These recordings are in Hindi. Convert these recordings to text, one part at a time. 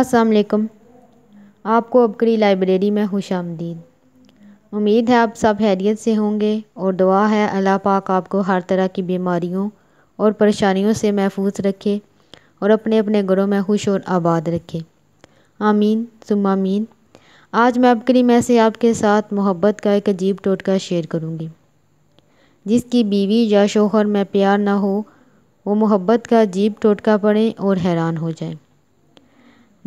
असलकम आपको अबकरी लाइब्रेरी में खुश आमदीद उम्मीद है आप सब हैरियत से होंगे और दुआ है अल्लाह पाक आपको हर तरह की बीमारियों और परेशानियों से महफूज रखे और अपने अपने घरों में खुश और आबाद रखे आमीन आमीन आज मैं अबकरी में से आपके साथ मोहब्बत का एक अजीब टोटका शेयर करूँगी जिसकी बीवी या शोहर में प्यार ना हो वो मोहब्बत का अजीब टोटका पढ़ें और हैरान हो जाए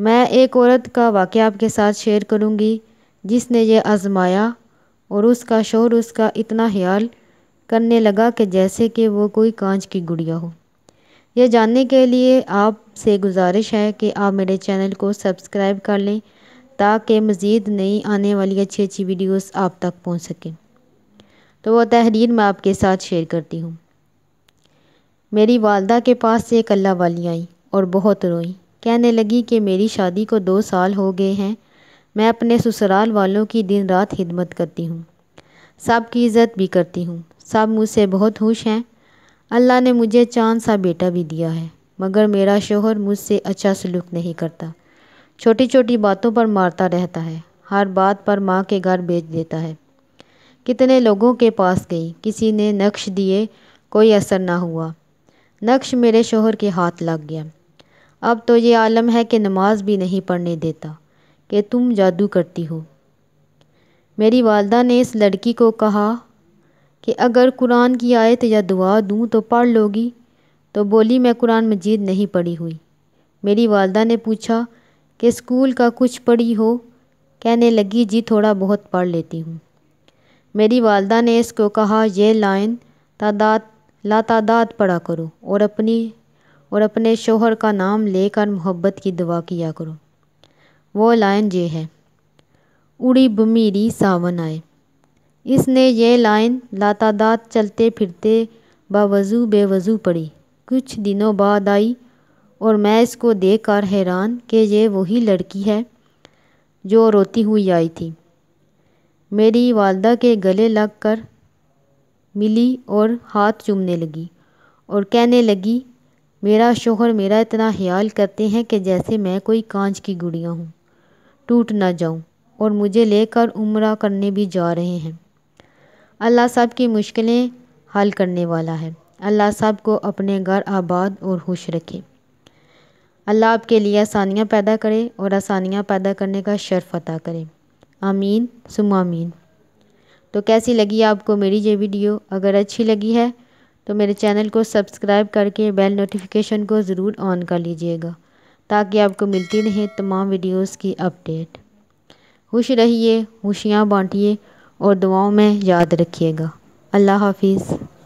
मैं एक औरत का वाक़ आपके साथ शेयर करूँगी जिसने ये आजमाया और उसका शोर उसका इतना ख्याल करने लगा कि जैसे कि वो कोई कांच की गुड़िया हो यह जानने के लिए आपसे गुजारिश है कि आप मेरे चैनल को सब्सक्राइब कर लें ताकि मज़ीद नई आने वाली अच्छी अच्छी वीडियोस आप तक पहुंच सकें तो वह तहरीर मैं आपके साथ शेयर करती हूँ मेरी वालदा के पास से एक अल्लाह वाली आई और बहुत रोई कहने लगी कि मेरी शादी को दो साल हो गए हैं मैं अपने ससुराल वालों की दिन रात खिदमत करती हूँ सब की इज़्ज़त भी करती हूँ सब मुझसे बहुत खुश हैं अल्लाह ने मुझे चांद सा बेटा भी दिया है मगर मेरा शोहर मुझसे अच्छा सलूक नहीं करता छोटी छोटी बातों पर मारता रहता है हर बात पर माँ के घर भेज देता है कितने लोगों के पास गई किसी ने नक्श दिए कोई असर ना हुआ नक्श मेरे शोहर के हाथ लग गया अब तो ये आलम है कि नमाज भी नहीं पढ़ने देता कि तुम जादू करती हो मेरी वालदा ने इस लड़की को कहा कि अगर कुरान की आयत या दुआ दूँ तो पढ़ लोगी तो बोली मैं कुरान मजीद नहीं पढ़ी हुई मेरी वालदा ने पूछा कि स्कूल का कुछ पढ़ी हो कहने लगी जी थोड़ा बहुत पढ़ लेती हूँ मेरी वालदा ने इसको कहा यह लाइन तादाद लातादाद पढ़ा करो और अपनी और अपने शोहर का नाम लेकर मोहब्बत की दुआ किया करो वो लाइन ये है उड़ी बमीरी सावन आए इसने ये लाइन लातादात चलते फिरते बावजू बेवजू पड़ी कुछ दिनों बाद आई और मैं इसको देख कर हैरान कि ये वही लड़की है जो रोती हुई आई थी मेरी वालदा के गले लग कर मिली और हाथ चूमने लगी और कहने लगी मेरा शोहर मेरा इतना ख्याल करते हैं कि जैसे मैं कोई कांच की गुड़िया हूँ टूट ना जाऊँ और मुझे लेकर उम्र करने भी जा रहे हैं अल्लाह साहब की मुश्किलें हल करने वाला है अल्लाह साहब को अपने घर आबाद और खुश रखे अल्लाह आपके लिए आसानियाँ पैदा करे और आसानियाँ पैदा करने का शर्फ अता करे आमीन सुमामीन तो कैसी लगी आपको मेरी ये वीडियो अगर अच्छी लगी है तो मेरे चैनल को सब्सक्राइब करके बेल नोटिफिकेशन को ज़रूर ऑन कर लीजिएगा ताकि आपको मिलती रहे तमाम वीडियोस की अपडेट खुश रहिए खुशियाँ बांटिए और दुआओं में याद रखिएगा अल्लाह हाफिज़